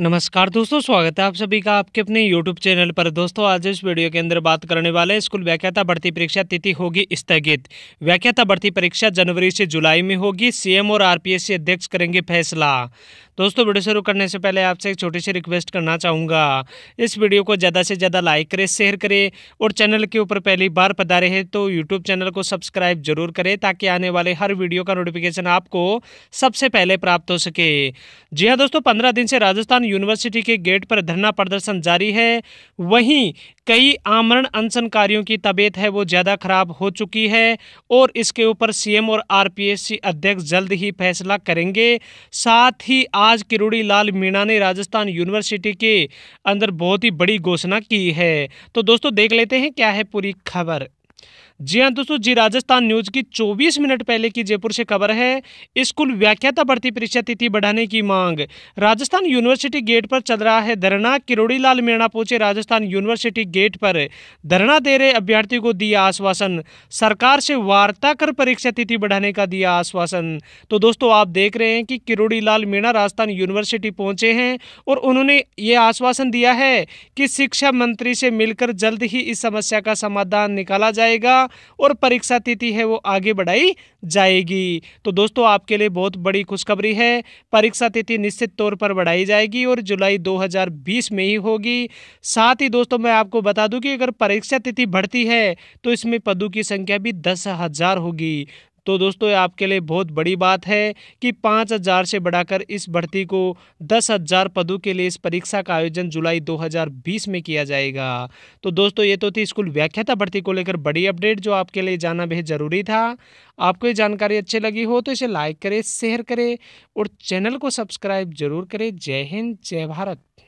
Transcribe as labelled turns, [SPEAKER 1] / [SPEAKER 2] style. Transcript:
[SPEAKER 1] नमस्कार दोस्तों स्वागत है आप सभी का आपके अपने YouTube चैनल पर दोस्तों आज इस वीडियो के अंदर बात करने वाले स्कूल व्याख्याता भर्ती परीक्षा तिथि होगी स्थगित व्याख्याता भर्ती परीक्षा जनवरी से जुलाई में होगी सीएम और आरपीएससी अध्यक्ष करेंगे फैसला दोस्तों वीडियो शुरू करने से पहले आपसे एक छोटी सी रिक्वेस्ट करना चाहूँगा इस वीडियो को ज़्यादा से ज़्यादा लाइक करें शेयर करें और चैनल के ऊपर पहली बार पधारे हैं तो यूट्यूब चैनल को सब्सक्राइब जरूर करें ताकि आने वाले हर वीडियो का नोटिफिकेशन आपको सबसे पहले प्राप्त हो सके जी हाँ दोस्तों पंद्रह दिन से राजस्थान यूनिवर्सिटी के गेट पर धरना प्रदर्शन जारी है वहीं कई आमरण अनशनकारियों की तबीयत है वो ज़्यादा खराब हो चुकी है और इसके ऊपर सीएम और आरपीएससी अध्यक्ष जल्द ही फैसला करेंगे साथ ही आज किरोड़ी लाल मीणा ने राजस्थान यूनिवर्सिटी के अंदर बहुत ही बड़ी घोषणा की है तो दोस्तों देख लेते हैं क्या है पूरी खबर जी हाँ दोस्तों जी राजस्थान न्यूज की 24 मिनट पहले की जयपुर से खबर है स्कूल व्याख्याता भर्ती परीक्षा तिथि बढ़ाने की मांग राजस्थान यूनिवर्सिटी गेट पर चल रहा है धरना किरोड़ीलाल मीणा पहुंचे राजस्थान यूनिवर्सिटी गेट पर धरना दे रहे अभ्यर्थियों को दिया आश्वासन सरकार से वार्ता कर परीक्षा तिथि बढ़ाने का दिया आश्वासन तो दोस्तों आप देख रहे हैं कि किरोड़ी लाल मीणा राजस्थान यूनिवर्सिटी पहुंचे हैं और उन्होंने ये आश्वासन दिया है कि शिक्षा मंत्री से मिलकर जल्द ही इस समस्या का समाधान निकाला जाएगा जाएगा और परीक्षा तिथि है वो आगे बढ़ाई जाएगी तो दोस्तों आपके लिए बहुत बड़ी खुशखबरी है परीक्षा तिथि निश्चित तौर पर बढ़ाई जाएगी और जुलाई 2020 में ही होगी साथ ही दोस्तों मैं आपको बता दूं कि अगर परीक्षा तिथि बढ़ती है तो इसमें पदों की संख्या भी दस हजार होगी तो दोस्तों आपके लिए बहुत बड़ी बात है कि पाँच हज़ार से बढ़ाकर इस भर्ती को दस हज़ार पदों के लिए इस परीक्षा का आयोजन जुलाई 2020 में किया जाएगा तो दोस्तों ये तो थी स्कूल व्याख्याता भर्ती को लेकर बड़ी अपडेट जो आपके लिए जाना बेहद ज़रूरी था आपको ये जानकारी अच्छी लगी हो तो इसे लाइक करें शेयर करें और चैनल को सब्सक्राइब जरूर करें जय हिंद जय भारत